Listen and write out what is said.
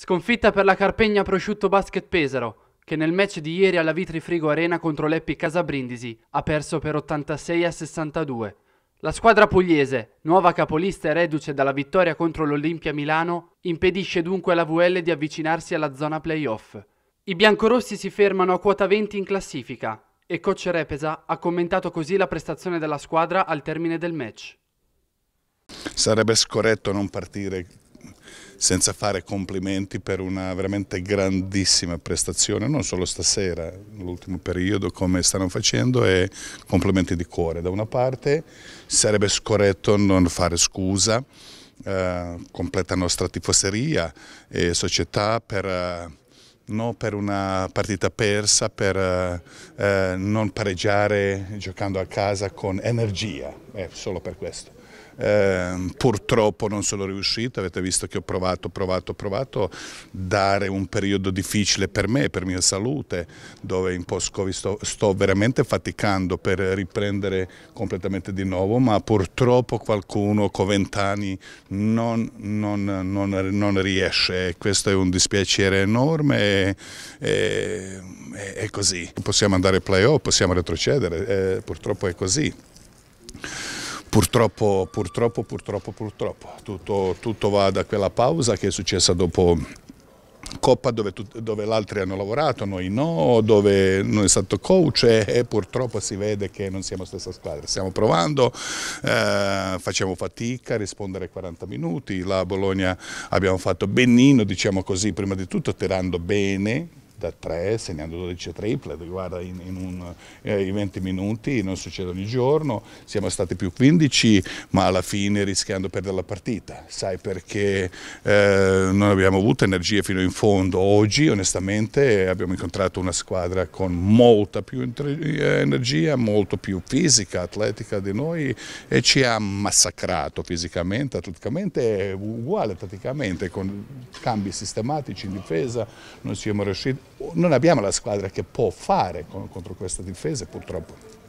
Sconfitta per la Carpegna Prosciutto Basket Pesaro, che nel match di ieri alla Vitri Frigo Arena contro l'Eppi Casabrindisi ha perso per 86 a 62. La squadra pugliese, nuova capolista e reduce dalla vittoria contro l'Olimpia Milano, impedisce dunque alla VL di avvicinarsi alla zona playoff. I biancorossi si fermano a quota 20 in classifica e coach Repesa ha commentato così la prestazione della squadra al termine del match. Sarebbe scorretto non partire senza fare complimenti per una veramente grandissima prestazione, non solo stasera, nell'ultimo periodo come stanno facendo e complimenti di cuore. Da una parte sarebbe scorretto non fare scusa, eh, completa nostra tifoseria e società per... Eh, no per una partita persa, per eh, eh, non pareggiare giocando a casa con energia, è eh, solo per questo eh, purtroppo non sono riuscito, avete visto che ho provato, provato, provato, dare un periodo difficile per me, per mia salute, dove in post-Covid sto, sto veramente faticando per riprendere completamente di nuovo, ma purtroppo qualcuno con vent'anni non, non, non, non riesce, questo è un dispiacere enorme e, e, è così. Possiamo andare ai playoff, possiamo retrocedere, eh, purtroppo è così. Purtroppo, purtroppo, purtroppo, purtroppo, tutto, tutto va da quella pausa che è successa dopo Coppa dove, dove altri hanno lavorato, noi no, dove non è stato coach e, e, purtroppo si vede che non siamo stessa squadra. Stiamo provando, eh, facciamo fatica a rispondere 40 minuti, la Bologna abbiamo fatto benino, diciamo così, prima di tutto tirando bene, da tre, segnando 12 triple, guarda in, in, un, eh, in 20 minuti non succede ogni giorno, siamo stati più 15 ma alla fine rischiando di perdere la partita, sai perché eh, non abbiamo avuto energie fino in fondo, oggi onestamente abbiamo incontrato una squadra con molta più eh, energia, molto più fisica, atletica di noi e ci ha massacrato fisicamente, atleticamente uguale praticamente con cambi sistematici in difesa, non siamo riusciti non abbiamo la squadra che può fare contro questa difesa purtroppo.